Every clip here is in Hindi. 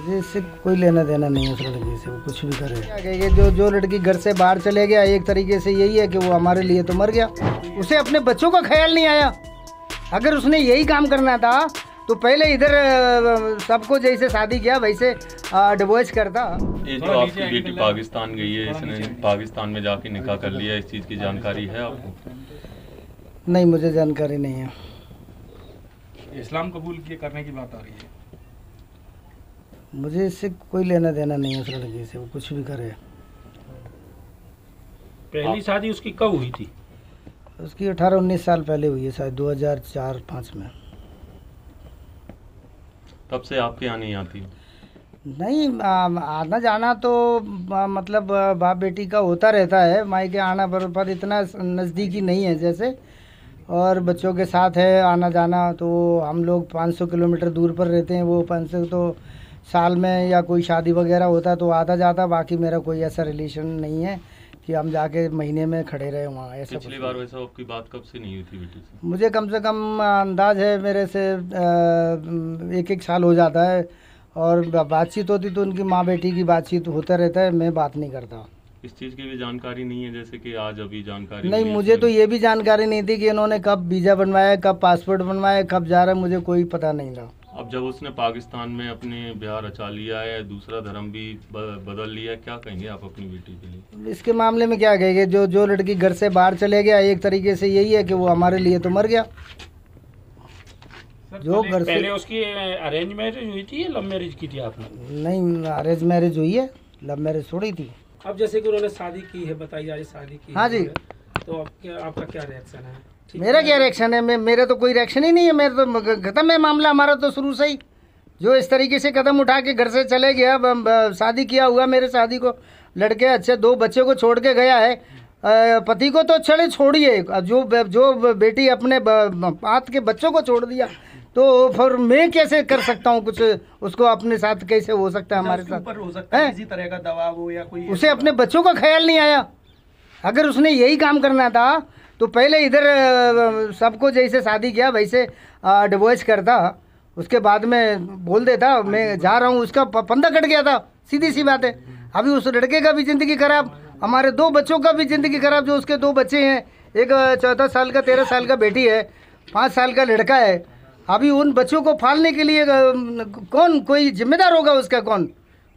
मुझे इससे कोई लेना देना नहीं है उस लड़की से वो कुछ भी करे क्या जो जो लड़की घर से बाहर चले गया एक तरीके से यही है कि वो हमारे लिए तो मर गया उसे अपने बच्चों का ख्याल नहीं आया अगर उसने यही काम करना था तो पहले इधर सबको जैसे शादी किया वैसे डिवोर्स करता ये जो आपकी बेटी पाकिस्तान गई है इसने पाकिस्तान में जाके निकाह कर लिया इस चीज़ की जानकारी है आपको नहीं मुझे जानकारी नहीं है इस्लाम कबूल किए करने की बात आ रही है मुझे इससे कोई लेना देना नहीं है उस लड़की से वो कुछ भी करे पहली शादी उसकी कब हुई थी उसकी अठारह उन्नीस साल पहले हुई है शायद दो हजार चार पाँच में तब से आपके यहाँ नहीं आती नहीं आ, आना जाना तो आ, मतलब बाप बेटी का होता रहता है माई के आना पर, पर इतना नज़दीकी नहीं है जैसे और बच्चों के साथ है आना जाना तो हम लोग 500 किलोमीटर दूर पर रहते हैं वो 500 तो साल में या कोई शादी वगैरह होता तो आता जाता बाकी मेरा कोई ऐसा रिलेशन नहीं है कि हम जाके महीने में खड़े रहे वहाँ ऐसा पिछली बार वैसा आपकी बात कब से नहीं हुई थी बेटी से मुझे कम से कम अंदाज है मेरे से एक एक साल हो जाता है और बातचीत होती तो उनकी माँ बेटी की बातचीत होता रहता है मैं बात नहीं करता इस चीज़ की भी जानकारी नहीं है जैसे कि आज अभी जानकारी नहीं मुझे तो ये भी जानकारी नहीं थी कि इन्होंने कब वीज़ा बनवाया कब पासपोर्ट बनवाया कब जा रहा है मुझे कोई पता नहीं था जब उसने पाकिस्तान में अपने बिहार रचा लिया है दूसरा धर्म भी बदल लिया क्या कहेंगे आप अपनी बेटी के लिए इसके मामले में क्या कहेंगे जो जो लड़की घर से बाहर चले गया एक तरीके से यही है कि वो हमारे लिए तो मर गया जो घर से उसकी अरेंज मैरिज हुई थी लव मैरिज की थी आपने नहीं अरेंज मैरिज हुई है लव मैरिज थोड़ी थी अब जैसे कि उन्होंने शादी की है बताई जा रही शादी की हाँ जी तो आपका क्या रिएक्शन है मेरा क्या रिएक्शन है मेरा तो कोई रिएक्शन ही नहीं है मेरा तो खत्म है मामला हमारा तो शुरू से ही जो इस तरीके से कदम उठा के घर से चले गया शादी किया हुआ मेरे शादी को लड़के अच्छे दो बच्चे को छोड़ के गया है पति को तो चले छोड़िए जो जो बेटी अपने हाथ के बच्चों को छोड़ दिया तो फिर मैं कैसे कर सकता हूँ कुछ उसको अपने साथ कैसे हो सकता है हमारे साथ हो सकता है तरह का दबाव हो या कोई उसे अपने बच्चों का ख्याल नहीं आया अगर उसने यही काम करना था तो पहले इधर सबको जैसे शादी किया वैसे डिवोर्स करता उसके बाद में बोल देता मैं जा रहा हूँ उसका पंदा कट गया था सीधी सी बात है अभी उस लड़के का भी ज़िंदगी खराब हमारे दो बच्चों का भी ज़िंदगी खराब जो उसके दो बच्चे हैं एक चौदह साल का तेरह साल का बेटी है पाँच साल का लड़का है अभी उन बच्चों को फालने के लिए कौन कोई जिम्मेदार होगा उसका कौन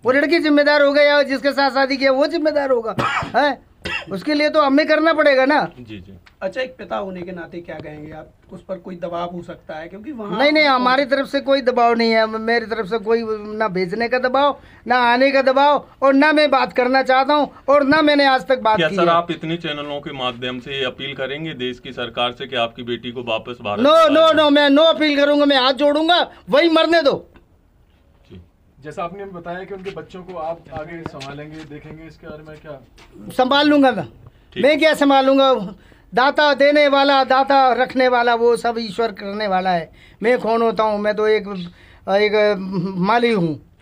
वो लड़की जिम्मेदार होगा या जिसके साथ शादी किया वो जिम्मेदार होगा है उसके लिए तो हमें करना पड़ेगा ना जी जी अच्छा एक पिता होने के नाते क्या कहेंगे आप उस पर कोई दबाव हो सकता है क्योंकि वहाँ नहीं नहीं तो- हमारी तरफ से कोई दबाव नहीं है मेरी तरफ से कोई ना भेजने का दबाव ना आने का दबाव और ना मैं बात करना चाहता हूँ और ना मैंने आज तक बात की सर आप इतने चैनलों के माध्यम से अपील करेंगे देश की सरकार से कि आपकी बेटी को वापस भारत नो नो नो मैं नो अपील करूंगा मैं हाथ जोड़ूंगा वही मरने दो जैसा आपने बताया कि उनके बच्चों को आप आगे संभालेंगे देखेंगे इसके बारे में क्या संभाल लूंगा मैं मैं क्या संभालूंगा दाता देने वाला दाता रखने वाला वो सब ईश्वर करने वाला है मैं कौन होता हूँ मैं तो एक एक माली हूँ